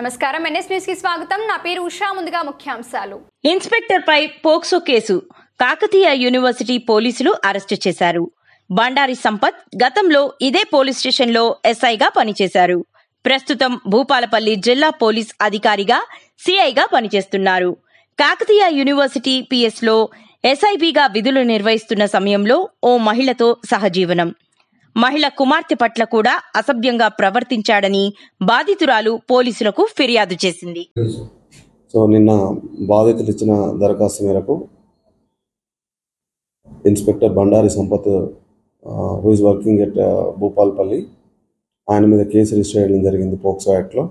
నమస్కారం NS news కి స్వాగతం నా పేరు ఉషా ముందుగా ముఖ్యాంశాలు ఇన్స్పెక్టర్ పై పోక్సో కేసు కాకతీయ యూనివర్సిటీ పోలీసులు అరెస్టు చేశారు బండారి సంపత్ గతంలో ఇదే పోలీస్ స్టేషన్లో ఎస్ఐగా పనిచేశారు ప్రస్తుతం భూపాలపల్లి జిల్లా పోలీస్ అధికారిగా సిఐగా పనిచేస్తున్నారు కాకతీయ యూనివర్సిటీ లో ఎస్ఐబిగా విధులు నిర్వహిస్తున్న సమయంలో ఓ మహిళతో సహజీవనం మహిళ కుమార్తె పట్ల కూడా అసభ్యంగా ప్రవర్తించాడని బాధితురాలు పోలీసులకు ఫిర్యాదు చేసింది సో నిన్న బాధితులు ఇచ్చిన దరఖాస్తు మేరకు inspector Bandari Sampath who working at Bhupalpally ఆయన మీద కేసు రిజిస్టర్ చేయడం జరిగింది పోక్సో యాక్ట్లో